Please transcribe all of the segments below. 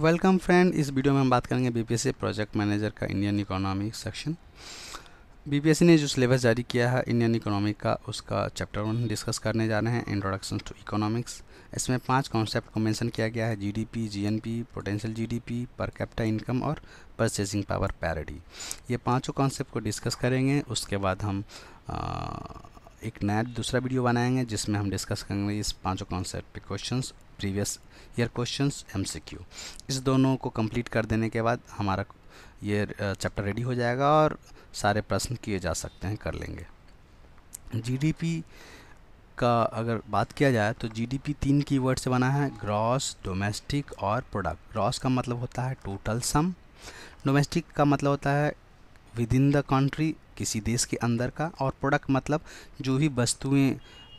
welcome friend इस video में हम बात करेंगे बीपीएससी प्रोजेक्ट मैनेजर का इंडियन इकोनॉमिक सेक्शन बीपीएससी ने जो सिलेबस जारी किया है इंडियन इकोनॉमिक का उसका चैप्टर वन डिस्कस करने जा रहे हैं इंट्रोडक्शन टू इकोनॉमिक्स इसमें पांच कॉन्सेप्ट को मैंशन किया गया है GDP, GNP, potential GDP, per capita income और परचेसिंग पावर पैरिटी ये पाँचों कॉन्सेप्ट को डिस्कस करेंगे उसके बाद हम आ, एक नया दूसरा वीडियो बनाएंगे जिसमें हम डिस्कस करेंगे इस पाँचों कॉन्सेप्ट के क्वेश्चन प्रीवियस ईयर क्वेश्चन एम इस दोनों को कम्प्लीट कर देने के बाद हमारा ये चैप्टर रेडी हो जाएगा और सारे प्रश्न किए जा सकते हैं कर लेंगे जीडीपी का अगर बात किया जाए तो जीडीपी तीन कीवर्ड से बना है ग्रॉस डोमेस्टिक और प्रोडक्ट ग्रॉस का मतलब होता है टोटल सम डोमेस्टिक का मतलब होता है विद इन द कंट्री किसी देश के अंदर का और प्रोडक्ट मतलब जो भी वस्तुएं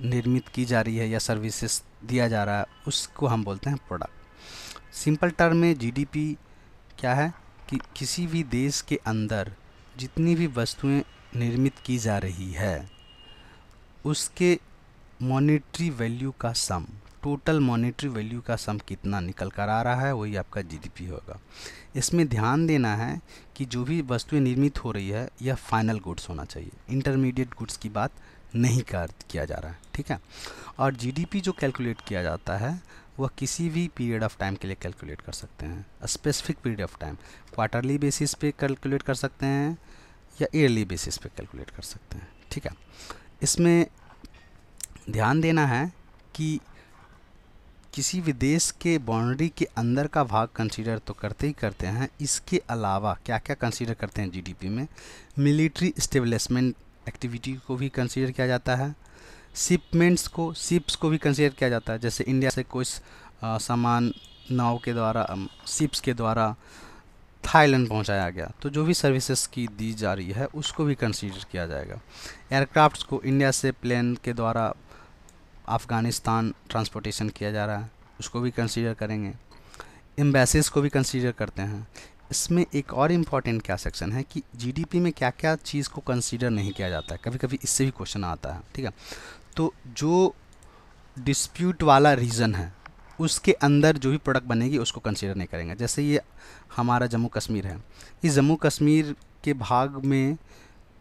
निर्मित की जा रही है या सर्विसेज दिया जा रहा है उसको हम बोलते हैं प्रोडक्ट सिंपल टर्म में जीडीपी क्या है कि किसी भी देश के अंदर जितनी भी वस्तुएं निर्मित की जा रही है उसके मॉनेटरी वैल्यू का सम टोटल मॉनेटरी वैल्यू का सम कितना निकल कर आ रहा है वही आपका जीडीपी होगा इसमें ध्यान देना है कि जो भी वस्तुएं निर्मित हो रही है यह फाइनल गुड्स होना चाहिए इंटरमीडिएट गुड्स की बात नहीं कर किया जा रहा है ठीक है और जीडीपी जो कैलकुलेट किया जाता है वह किसी भी पीरियड ऑफ टाइम के लिए कैलकुलेट कर सकते हैं specific period of time quarterly basis पे कैलकुलेट कर सकते हैं या ईयरली बेसिस पे कैलकुलेट कर सकते हैं ठीक है इसमें ध्यान देना है कि किसी भी देश के बाउंड्री के अंदर का भाग कंसीडर तो करते ही करते हैं इसके अलावा क्या क्या कंसीडर करते हैं जीडीपी में मिलिट्री स्टेबलिशमेंट एक्टिविटी को भी कंसीडर किया जाता है शिपमेंट्स को शिप्स को भी कंसीडर किया जाता है जैसे इंडिया से कुछ सामान नाव के द्वारा शिप्स के द्वारा थाईलैंड पहुंचाया गया तो जो भी सर्विसेज की दी जा रही है उसको भी कंसीडर किया जाएगा एयरक्राफ्ट्स को इंडिया से प्लेन के द्वारा अफ़गानिस्तान ट्रांसपोर्टेशन किया जा रहा है उसको भी कंसीडर करेंगे एम्बेसीज को भी कंसीडर करते हैं इसमें एक और इम्पॉर्टेंट क्या सेक्शन है कि जीडीपी में क्या क्या चीज़ को कंसीडर नहीं किया जाता है कभी कभी इससे भी क्वेश्चन आता है ठीक है तो जो डिस्प्यूट वाला रीज़न है उसके अंदर जो भी प्रोडक्ट बनेगी उसको कंसीडर नहीं करेंगे जैसे ये हमारा जम्मू कश्मीर है इस जम्मू कश्मीर के भाग में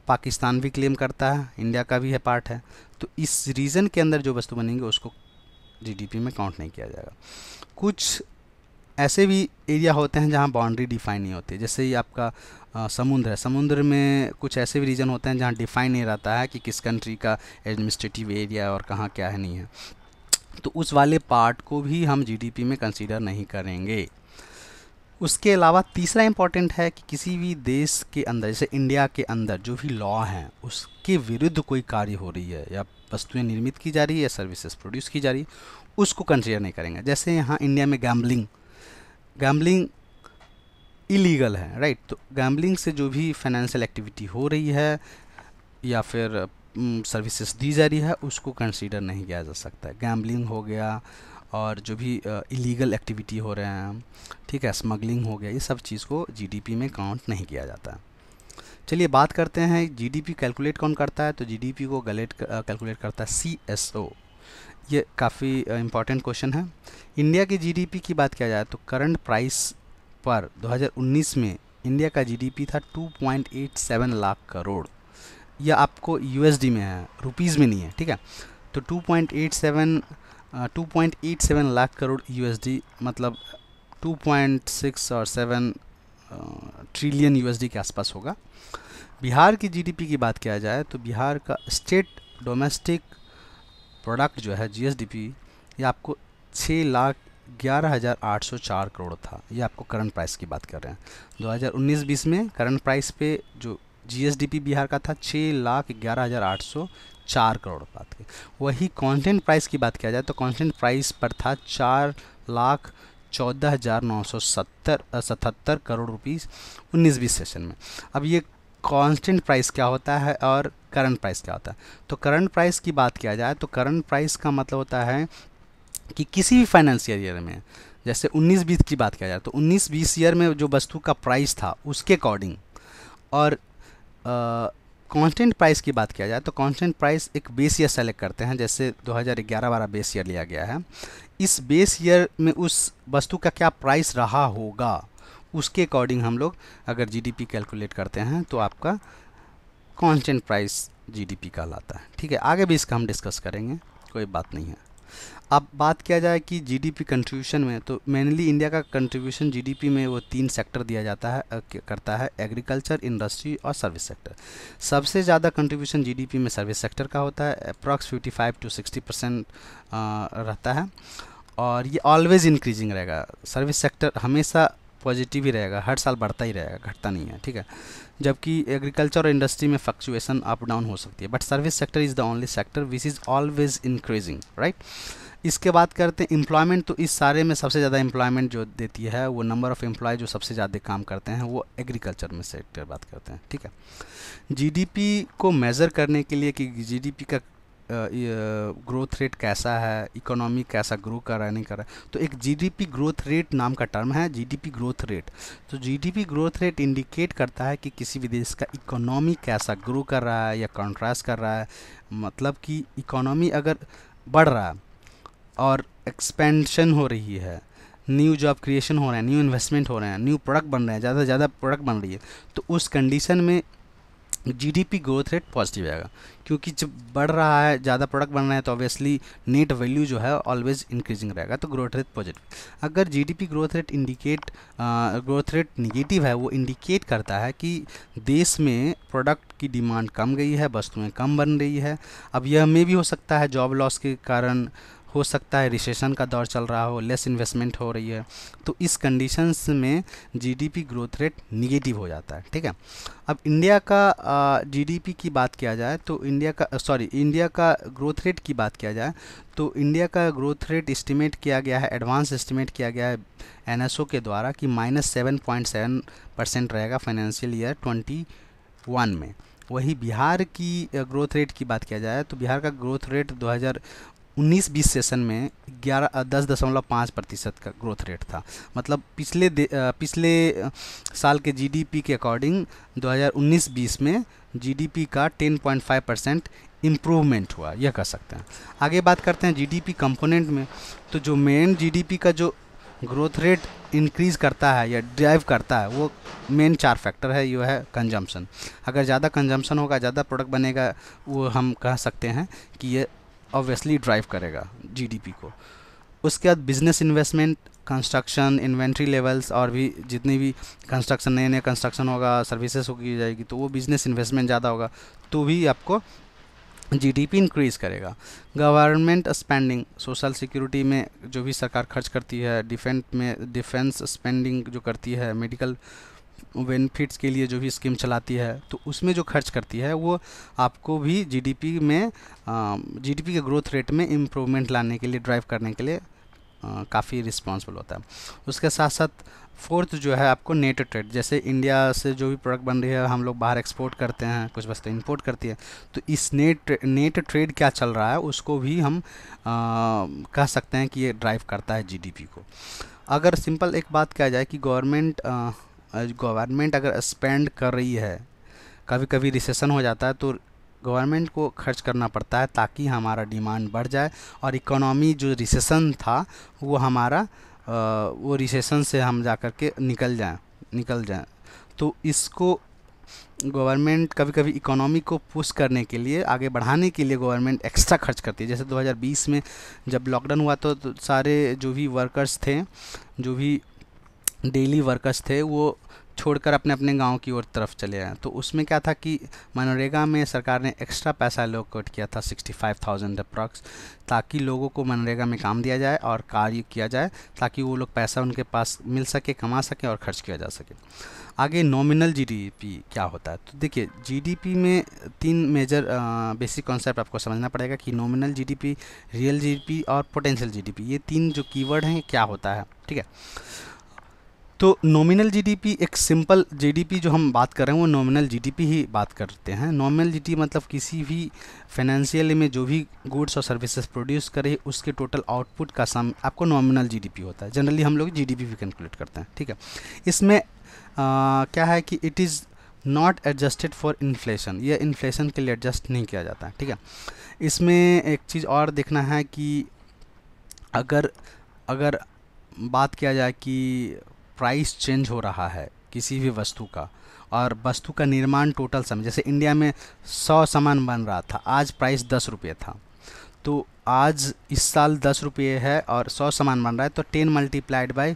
पाकिस्तान भी क्लेम करता है इंडिया का भी है पार्ट है तो इस रीज़न के अंदर जो वस्तु बनेंगी उसको जीडीपी में काउंट नहीं किया जाएगा कुछ ऐसे भी एरिया होते हैं जहाँ बाउंड्री डिफाइन नहीं होती जैसे ही आपका आ, समुद्र है समुद्र में कुछ ऐसे भी रीजन होते हैं जहाँ डिफाइन नहीं रहता है कि किस कंट्री का एडमिनिस्ट्रेटिव एरिया और कहाँ क्या है नहीं है तो उस वाले पार्ट को भी हम जीडीपी में कंसीडर नहीं करेंगे उसके अलावा तीसरा इम्पॉर्टेंट है कि किसी भी देश के अंदर जैसे इंडिया के अंदर जो भी लॉ हैं उसके विरुद्ध कोई कार्य हो रही है या वस्तुएं निर्मित की जा रही है या सर्विसेज प्रोड्यूस की जा रही है उसको कंसिडर नहीं करेंगे जैसे यहाँ इंडिया में गैम्बलिंग गैम्बलिंग इलीगल है राइट तो गैम्बलिंग से जो भी फाइनेंशियल एक्टिविटी हो रही है या फिर सर्विसेज दी जा रही है उसको कंसीडर नहीं किया जा सकता है गैम्बलिंग हो गया और जो भी इलीगल एक्टिविटी हो रहे हैं ठीक है स्मगलिंग हो गया ये सब चीज़ को जीडीपी में काउंट नहीं किया जाता चलिए बात करते हैं जीडीपी कैलकुलेट कौन करता है तो जीडीपी को गलेट कैलकुलेट करता है सीएसओ ये काफ़ी इम्पॉर्टेंट क्वेश्चन है इंडिया की जीडीपी की बात किया जाए तो करंट प्राइस पर 2019 में इंडिया का जीडीपी था 2.87 लाख करोड़ यह आपको यूएसडी में है रुपीज़ में नहीं है ठीक है तो 2.87 2.87 लाख करोड़ यूएसडी मतलब 2.6 और 7 ट्रिलियन यूएसडी के आसपास होगा बिहार की जीडीपी की बात किया जाए तो बिहार का स्टेट डोमेस्टिक प्रोडक्ट जो है जी ये आपको छः लाख ग्यारह हज़ार आठ सौ चार करोड़ था ये आपको करंट प्राइस की बात कर रहे हैं 2019-20 में करंट प्राइस पे जो जीएसडीपी बिहार का था छः लाख ग्यारह हज़ार आठ सौ चार करोड़ बात की वही कॉन्टेंट प्राइस की बात किया जाए तो कॉन्टेंट प्राइस पर था चार लाख चौदह हज़ार नौ सौ सत्तर सतहत्तर करोड़ रुपीज़ उन्नीस बीस सेशन में अब ये कांस्टेंट प्राइस क्या होता है और करंट प्राइस क्या होता है तो करंट प्राइस की बात किया जाए तो करंट प्राइस का मतलब होता है कि किसी भी फाइनेंशियल ईयर में जैसे 19 बीस की बात किया जाए तो 19 बीस ईयर में जो वस्तु का प्राइस था उसके अकॉर्डिंग और कांस्टेंट प्राइस की बात किया जाए तो कांस्टेंट प्राइस एक बेस ईयर सेलेक्ट करते हैं जैसे 2011 हज़ार बेस ईयर लिया गया है इस बेस ईयर में उस वस्तु का क्या प्राइस रहा होगा उसके अकॉर्डिंग हम लोग अगर जीडीपी कैलकुलेट करते हैं तो आपका कांस्टेंट प्राइस जीडीपी का लाता है ठीक है आगे भी इसका हम डिस्कस करेंगे कोई बात नहीं है अब बात किया जाए कि जीडीपी कंट्रीब्यूशन में तो मेनली इंडिया का कंट्रीब्यूशन जीडीपी में वो तीन सेक्टर दिया जाता है करता है एग्रीकल्चर इंडस्ट्री और सर्विस सेक्टर सबसे ज़्यादा कंट्रीब्यूशन जीडीपी में सर्विस सेक्टर का होता है अप्रॉक्स 55 टू 60 परसेंट रहता है और ये ऑलवेज़ इंक्रीजिंग रहेगा सर्विस सेक्टर हमेशा पॉजिटिव ही रहेगा हर साल बढ़ता ही रहेगा घटता नहीं है ठीक है जबकि एग्रीकल्चर और इंडस्ट्री में फ्लक्चुएसन अप डाउन हो सकती है but service sector is the only sector which is always increasing right इसके बाद करते हैं एम्प्लॉयमेंट तो इस सारे में सबसे ज़्यादा एम्प्लॉयमेंट जो देती है वो नंबर ऑफ़ एम्प्लॉय जो सबसे ज़्यादा काम करते हैं वो एग्रीकल्चर में सेक्टर बात करते हैं ठीक है जीडीपी को मेज़र करने के लिए कि जीडीपी का ग्रोथ रेट कैसा है इकोनॉमी कैसा ग्रो कर रहा है नहीं कर रहा है तो एक जीडीपी ग्रोथ रेट नाम का टर्म है जीडीपी ग्रोथ रेट तो जीडीपी ग्रोथ रेट इंडिकेट करता है कि किसी भी देश का इकोनॉमी कैसा ग्रो कर रहा है या कॉन्ट्रास्ट कर रहा है मतलब कि इकोनॉमी अगर बढ़ रहा है और एक्सपेंशन हो रही है न्यू जॉब क्रिएशन हो रहे हैं न्यू इन्वेस्टमेंट हो रहे हैं न्यू प्रोडक्ट बन रहे हैं ज़्यादा से ज़्यादा प्रोडक्ट बन रही है तो उस कंडीशन में जीडीपी ग्रोथ रेट पॉजिटिव आएगा क्योंकि जब बढ़ रहा है ज़्यादा प्रोडक्ट बन रहा है तो ऑब्वियसली नेट वैल्यू जो है ऑलवेज इंक्रीजिंग रहेगा तो ग्रोथ रेट पॉजिटिव अगर GDP growth rate indicate growth rate negative है वो इंडिकेट करता है कि देश में प्रोडक्ट की डिमांड कम गई है वस्तुएँ कम बन रही है अब यह में भी हो सकता है जॉब लॉस के कारण हो सकता है रिसेशन का दौर चल रहा हो लेस इन्वेस्टमेंट हो रही है तो इस कंडीशंस में जीडीपी ग्रोथ रेट निगेटिव हो जाता है ठीक है अब इंडिया का जीडीपी की बात किया जाए तो इंडिया का सॉरी इंडिया का ग्रोथ रेट की बात किया जाए तो इंडिया का ग्रोथ रेट इस्टीमेट किया गया है एडवांस एस्टिमेट किया गया है एन के द्वारा कि minus seven point seven percent रहेगा फाइनेंशियल ईयर ट्वेंटी वन में वही बिहार की ग्रोथ रेट की बात किया जाए तो बिहार का ग्रोथ रेट उन्नीस बीस सेशन में ग्यारह दस दशमलव पाँच प्रतिशत का ग्रोथ रेट था मतलब पिछले पिछले साल के जीडीपी के अकॉर्डिंग 2019-20 में जीडीपी का 10.5 परसेंट इम्प्रूवमेंट हुआ यह कह सकते हैं आगे बात करते हैं जीडीपी कंपोनेंट में तो जो मेन जीडीपी का जो ग्रोथ रेट इंक्रीज़ करता है या ड्राइव करता है वो मेन चार फैक्टर है ये है कंजम्पशन अगर ज़्यादा कंजम्पशन होगा ज़्यादा प्रोडक्ट बनेगा वो हम कह सकते हैं कि ये ऑब्वियसली ड्राइव करेगा जीडीपी को उसके बाद business investment construction inventory levels और भी जितनी भी कंस्ट्रक्शन नए नए कंस्ट्रक्शन होगा सर्विसेज होगी जाएगी तो वो बिज़नेस इन्वेस्टमेंट ज़्यादा होगा तो भी आपको जीडीपी इंक्रीज़ करेगा गवर्नमेंट स्पेंडिंग सोशल सिक्योरिटी में जो भी सरकार खर्च करती है डिफेंस में डिफेंस स्पेंडिंग जो करती है मेडिकल बेनिफिट्स के लिए जो भी स्कीम चलाती है तो उसमें जो खर्च करती है वो आपको भी जीडीपी में जीडीपी के ग्रोथ रेट में इम्प्रूवमेंट लाने के लिए ड्राइव करने के लिए काफ़ी रिस्पॉन्सिबल होता है उसके साथ साथ फोर्थ जो है आपको नेट ट्रेड जैसे इंडिया से जो भी प्रोडक्ट बन रही है हम लोग बाहर एक्सपोर्ट करते हैं कुछ वस्तु तो इंपोर्ट करती है तो इस नेट नेट ट्रेड क्या चल रहा है उसको भी हम आ, कह सकते हैं कि ये ड्राइव करता है जीडीपी को अगर सिंपल एक बात कहा जाए कि गवर्नमेंट गवर्नमेंट अगर स्पेंड कर रही है कभी कभी रिसेशन हो जाता है तो गवर्नमेंट को खर्च करना पड़ता है ताकि हमारा डिमांड बढ़ जाए और इकोनॉमी जो रिसेशन था वो हमारा वो रिसेशन से हम जा कर के निकल जाए निकल जाए तो इसको गवर्नमेंट कभी कभी इकोनॉमी को पुश करने के लिए आगे बढ़ाने के लिए गवर्नमेंट एक्स्ट्रा खर्च करती है जैसे 2020 में जब लॉकडाउन हुआ तो, तो सारे जो भी वर्कर्स थे जो भी डेली वर्कर्स थे वो छोड़कर अपने अपने गांव की ओर तरफ चले आए तो उसमें क्या था कि मनरेगा में सरकार ने एक्स्ट्रा पैसा लोकोट किया था 65,000 अप्रॉक्स ताकि लोगों को मनरेगा में काम दिया जाए और कार्य किया जाए ताकि वो लोग पैसा उनके पास मिल सके कमा सके और खर्च किया जा सके आगे नॉमिनल जीडीपी क्या होता है तो देखिए जीडीपी में तीन मेजर बेसिक कॉन्सेप्ट आपको समझना पड़ेगा कि नॉमिनल जीडीपी रियल जीडीपी और पोटेंशियल जीडीपी ये तीन जो कीवर्ड हैं क्या होता है ठीक है तो नॉमिनल जीडीपी एक सिंपल जीडीपी जो हम बात कर रहे हैं वो नॉमिनल जीडीपी ही बात करते हैं नॉमिनल जीडीपी मतलब किसी भी फाइनेंशियल में जो भी गुड्स और सर्विसेज प्रोड्यूस करे उसके टोटल आउटपुट का सम आपको नॉमिनल जीडीपी होता है जनरली हम लोग जीडीपी भी कैलकुलेट करते हैं ठीक है इसमें आ, क्या है कि it is not adjusted for inflation यह इन्फ्लेशन के लिए एडजस्ट नहीं किया जाता है ठीक है इसमें एक चीज़ और देखना है कि अगर अगर बात किया जाए कि प्राइस चेंज हो रहा है किसी भी वस्तु का और वस्तु का निर्माण टोटल समय जैसे इंडिया में सौ सामान बन रहा था आज प्राइस दस रुपये था तो आज इस साल दस रुपये है और सौ सामान बन रहा है तो ten multiplied by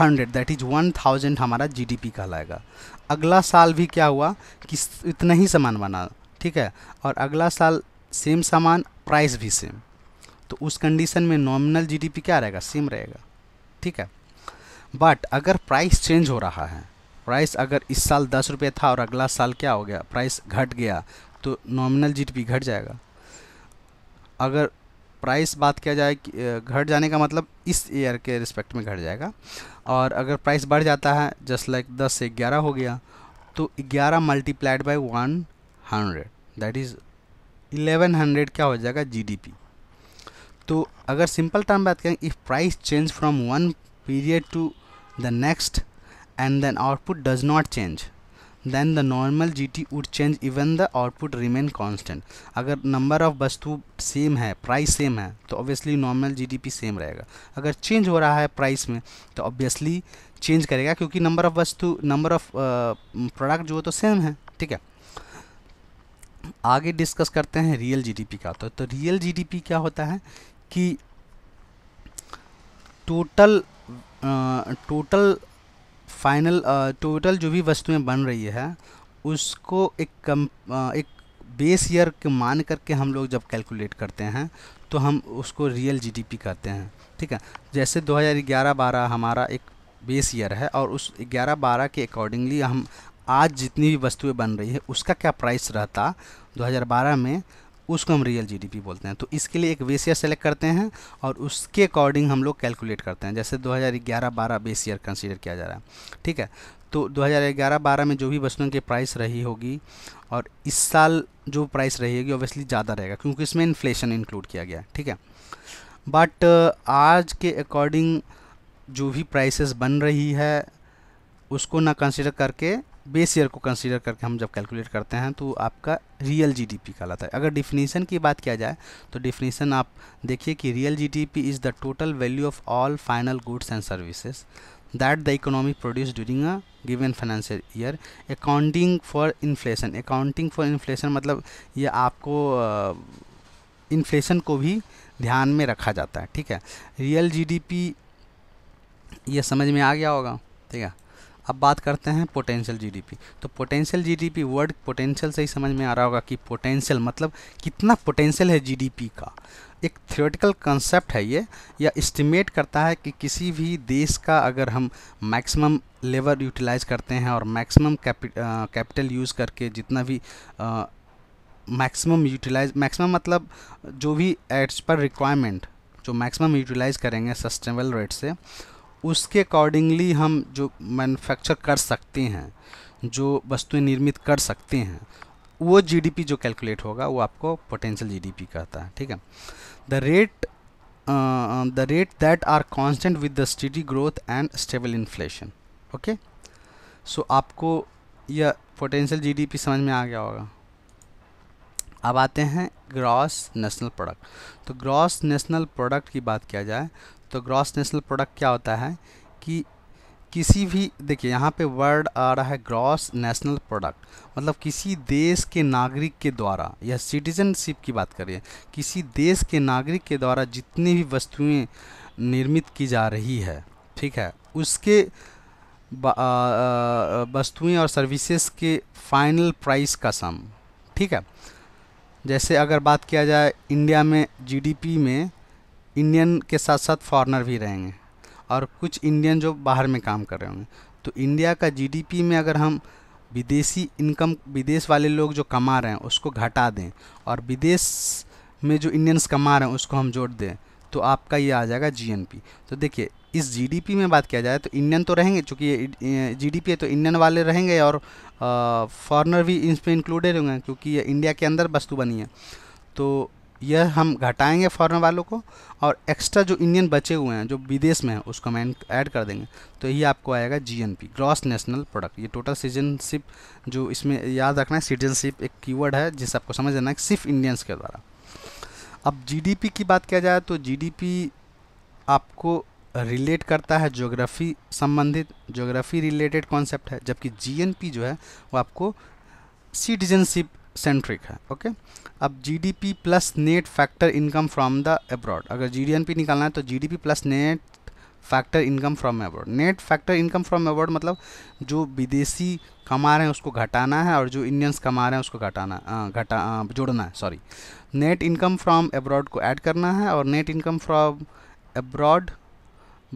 hundred that is one thousand हमारा जीडीपी कहलाएगा अगला साल भी क्या हुआ कि इतना ही सामान बना ठीक है और अगला साल सेम सामान प्राइस भी सेम तो उस कंडीशन में नॉमिनल जीडीपी क्या रहेगा सेम रहेगा ठीक है बट अगर प्राइस चेंज हो रहा है प्राइस अगर इस साल दस रुपये था और अगला साल क्या हो गया प्राइस घट गया तो नॉमिनल जीडीपी घट जाएगा अगर प्राइस बात किया जाए कि घट जाने का मतलब इस ईयर के रिस्पेक्ट में घट जाएगा और अगर प्राइस बढ़ जाता है जस्ट लाइक दस से ग्यारह हो गया तो ग्यारह multiplied by one hundred that is eleven hundred क्या हो जाएगा जीडीपी तो अगर सिंपल टर्म बात करें if price change from one period to the next and then output does not change then the normal GT would change even the output remain constant अगर number of वस्तु same है price same है तो obviously normal GTP same रहेगा अगर change हो रहा है प्राइस में तो ऑब्वियसली चेंज करेगा क्योंकि नंबर ऑफ वस्तु नंबर ऑफ प्रोडक्ट जो है तो सेम है ठीक है आगे डिस्कस करते हैं रियल जीडीपी का तो, तो रियल जीडीपी क्या होता है कि टोटल टोटल फाइनल टोटल जो भी वस्तुएं बन रही है उसको एक कम एक बेस ईयर के मान करके हम लोग जब कैलकुलेट करते हैं तो हम उसको रियल जीडीपी कहते हैं ठीक है जैसे 2011-12 हमारा एक बेस ईयर है और उस 11-12 के अकॉर्डिंगली हम आज जितनी भी वस्तुएं बन रही है उसका क्या प्राइस रहता 2012 में उसको हम रियल जीडीपी बोलते हैं तो इसके लिए एक बेस ईयर सेलेक्ट करते हैं और उसके अकॉर्डिंग हम लोग कैलकुलेट करते हैं जैसे 2011-12 बेस ईयर कंसीडर किया जा रहा है ठीक है तो 2011-12 में जो भी वस्तुओं की प्राइस रही होगी और इस साल जो प्राइस रही होगी ऑब्वियसली ज़्यादा रहेगा क्योंकि इसमें इन्फ्लेशन इंक्लूड किया गया ठीक है बट आज के अकॉर्डिंग जो भी प्राइसेस बन रही है उसको ना कंसिडर करके बेस ईयर को कंसीडर करके हम जब कैलकुलेट करते हैं तो आपका रियल जीडीपी कहलाता है अगर डिफिनीसन की बात किया जाए तो डिफिनीसन आप देखिए कि real GDP is the total value of all final goods and services that the economy produce during a given financial year accounting for inflation accounting for inflation मतलब ये आपको इन्फ्लेशन को भी ध्यान में रखा जाता है ठीक है रियल जी ये समझ में आ गया होगा ठीक है अब बात करते हैं पोटेंशियल जीडीपी तो पोटेंशियल जीडीपी वर्ड पोटेंशियल से ही समझ में आ रहा होगा कि पोटेंशियल मतलब कितना पोटेंशियल है जीडीपी का एक थियोरेटिकल कंसेप्ट है ये या इस्टीमेट करता है कि किसी भी देश का अगर हम मैक्सिमम लेबर यूटिलाइज करते हैं और मैक्सिमम कैपिटल यूज़ करके जितना भी मैक्सिमम यूटिलाइज मैक्सिमम मतलब जो भी एड्स पर रिक्वायरमेंट जो मैक्सिमम यूटिलाइज करेंगे सस्टेनेबल रेट से उसके अकॉर्डिंगली हम जो मैन्युफैक्चर कर सकते हैं जो वस्तुएं निर्मित कर सकते हैं वो जीडीपी जो कैलकुलेट होगा वो आपको पोटेंशियल जीडीपी कहता है ठीक है the rate the rate that are constant with the steady growth and stable inflation okay so आपको यह पोटेंशियल जीडीपी समझ में आ गया होगा अब आते हैं ग्रॉस नेशनल प्रोडक्ट तो ग्रॉस नेशनल प्रोडक्ट की बात किया जाए तो ग्रॉस नेशनल प्रोडक्ट क्या होता है कि किसी भी देखिए यहाँ पे वर्ड आ रहा है ग्रॉस नेशनल प्रोडक्ट मतलब किसी देश के नागरिक के द्वारा या सिटीजनशिप की बात करिए किसी देश के नागरिक के द्वारा जितनी भी वस्तुएं निर्मित की जा रही है ठीक है उसके वस्तुएं और सर्विसेज के फाइनल प्राइस का सम ठीक है जैसे अगर बात किया जाए इंडिया में जीडीपी में इंडियन के साथ साथ फॉरनर भी रहेंगे और कुछ इंडियन जो बाहर में काम कर रहे होंगे तो इंडिया का जीडीपी में अगर हम विदेशी इनकम विदेश वाले लोग जो कमा रहे हैं उसको घटा दें और विदेश में जो इंडियंस कमा रहे हैं उसको हम जोड़ दें तो आपका ये आ जाएगा जीएनपी तो देखिए इस जीडीपी में बात किया जाए तो इंडियन तो रहेंगे चूँकि ये जीडीपी है तो इंडियन वाले रहेंगे और फॉरनर भी इसमें इंक्लूडेड होंगे क्योंकि ये इंडिया के अंदर वस्तु बनी है तो यह हम घटाएंगे फॉरन वालों को और एक्स्ट्रा जो इंडियन बचे हुए हैं जो विदेश में हैं उसको हम ऐड कर देंगे तो यही आपको आएगा जीएनपी ग्रॉस नेशनल प्रोडक्ट ये टोटल सिटीजनशिप जो इसमें याद रखना है सिटीजनशिप एक कीवर्ड है जिसे आपको समझ लेना है सिर्फ इंडियंस के द्वारा अब जीडीपी की बात किया जाए तो जीडीपी आपको रिलेट करता है जोग्राफ़ी संबंधित जोग्राफ़ी रिलेटेड कॉन्सेप्ट है जबकि जीएनपी जो है वो आपको सिटीजनशिप सेंट्रिक है ओके अब GDP plus net factor income from the abroad अगर जीडीएनपी निकालना है तो GDP plus net factor income from abroad net factor income from abroad मतलब जो विदेशी कमा रहे हैं उसको घटाना है और जो इंडियंस कमा रहे हैं उसको घटाना घटा जोड़ना है sorry net income from abroad को ऐड करना है और net income from abroad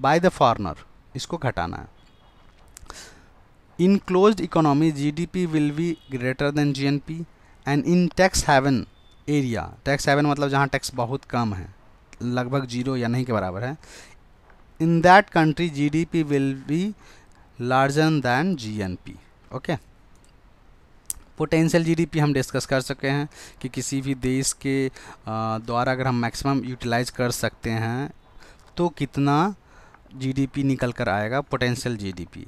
by the foreigner इसको घटाना है in close economy P will be greater than P and in tax haven area tax haven मतलब जहाँ टैक्स बहुत कम है लगभग जीरो या नहीं के बराबर है in that country GDP will be larger than GNP okay potential GDP हम डिस्कस कर सके हैं कि किसी भी देश के द्वारा अगर हम मैक्सिमम यूटिलाइज कर सकते हैं तो कितना जीडीपी निकल कर आएगा पोटेंशियल जीडीपी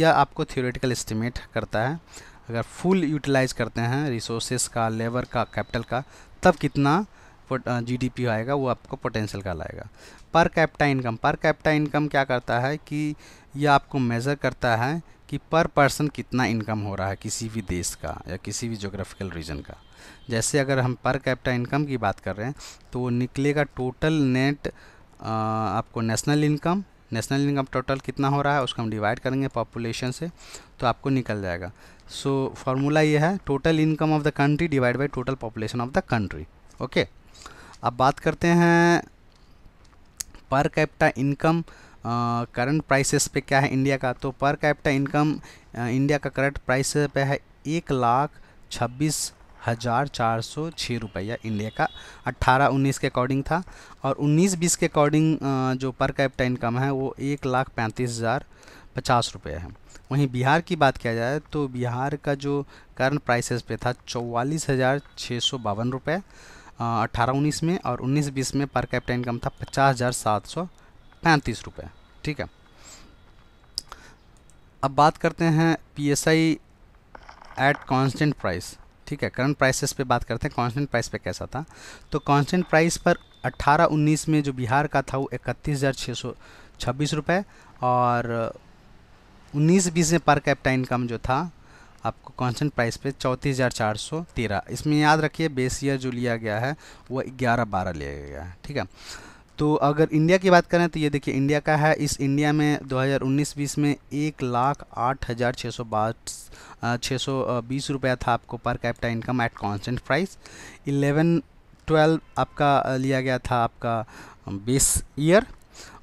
यह आपको थियोरेटिकल एस्टिमेट करता है अगर फुल यूटिलाइज करते हैं रिसोर्सेज का लेबर का कैपिटल का तब कितना जीडीपी आएगा वो आपको पोटेंशियल का लाएगा per capita income per capita income क्या करता है कि ये आपको मेज़र करता है कि पर पर्सन कितना इनकम हो रहा है किसी भी देश का या किसी भी जोग्राफिकल रीजन का जैसे अगर हम पर कैपिटा इनकम की बात कर रहे हैं तो वो निकलेगा टोटल नेट आपको national income national income total कितना हो रहा है उसको हम डिवाइड करेंगे पॉपुलेशन से तो आपको निकल जाएगा सो फार्मूला ये है total income of the country divide by total population of the country okay अब बात करते हैं पर कैपिटा इनकम करंट प्राइसेस पे क्या है इंडिया का तो पर कैपिटा इनकम इंडिया का करंट प्राइस पे है एक लाख छब्बीस हज़ार चार सौ छः रुपया इंडिया का अट्ठारह उन्नीस के अकॉर्डिंग था और उन्नीस बीस के अकॉर्डिंग जो पर कैपिटा इनकम है वो एक लाख पैंतीस हज़ार पचास रुपये है वहीं बिहार की बात किया जाए तो बिहार का जो करंट प्राइसेस पे था चौवालीस हज़ार छः सौ बावन रुपये अट्ठारह उन्नीस में और उन्नीस बीस में पर कैपिटल इनकम था पचास हज़ार सात सौ पैंतीस रुपये ठीक है अब बात करते हैं P S I at constant price ठीक है करंट प्राइसेस पे बात करते हैं कांस्टेंट प्राइस पे कैसा था तो कांस्टेंट प्राइस पर 18 19 में जो बिहार का था वो इकतीस हज़ार छः सौ छब्बीस रुपये और उन्नीस बीस में पर कैपिटा इनकम जो था आपको कॉन्सटेंट प्राइस पे चौंतीस हज़ार चार सौ तेरह इसमें याद रखिए बेस ईयर जो लिया गया है वो ग्यारह बारह लिया गया है ठीक है तो अगर इंडिया की बात करें तो ये देखिए इंडिया का है इस इंडिया में 2019-20 में एक लाख आठ हज़ार छः सौ बात छः सौ बीस रुपया था आपको per capita income at constant price 11 12 आपका लिया गया था आपका बेस ईयर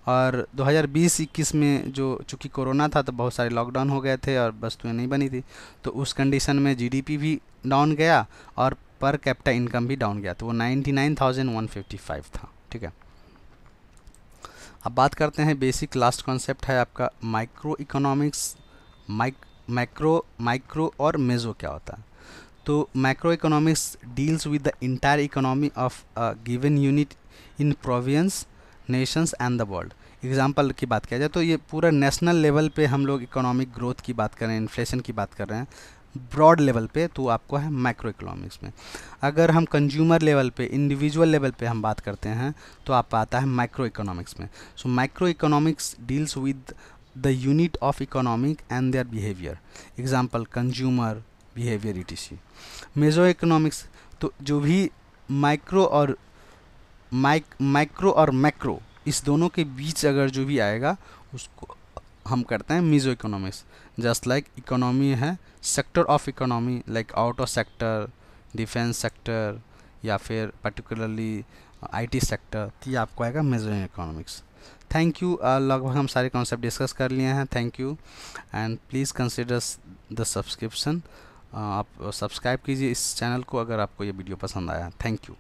और 2020-21 में जो चूँकि कोरोना था तो बहुत सारे लॉकडाउन हो गए थे और वस्तुएँ नहीं बनी थी तो उस कंडीशन में जीडीपी भी डाउन गया और पर कैपिटा इनकम भी डाउन गया तो वो 99,155 था ठीक है अब बात करते हैं बेसिक लास्ट कॉन्सेप्ट है आपका micro economics mike micro micro और मेजो क्या होता है तो micro economics deals with the entire economy of given unit in provinces nations and the world example की बात किया जाए तो ये पूरा नेशनल लेवल पे हम लोग इकोनॉमिक ग्रोथ की बात कर रहे हैं इन्फ्लेशन की बात कर रहे हैं ब्रॉड लेवल पे तो आपको है माइक्रो इकोनॉमिक्स में अगर हम कंज्यूमर लेवल पे इंडिविजुअल लेवल पे हम बात करते हैं तो आप आता है माइक्रो इकोनॉमिक्स में so micro economics deals with the unit of economic and their behaviour example consumer behaviour it T meso economics तो जो भी माइक्रो और माइक माइक्रो और मैक्रो इस दोनों के बीच अगर जो भी आएगा उसको हम करते हैं meso economics just like economy है sector of economy like out of sector defence sector या फिर पर्टिकुलरली आईटी सेक्टर तो ये आपको आएगा मेजर इकोनॉमिक्स थैंक यू लगभग हम सारे कॉन्सेप्ट डिस्कस कर लिए हैं thank you and please consider the subscription आप सब्सक्राइब कीजिए इस चैनल को अगर आपको ये वीडियो पसंद आया थैंक यू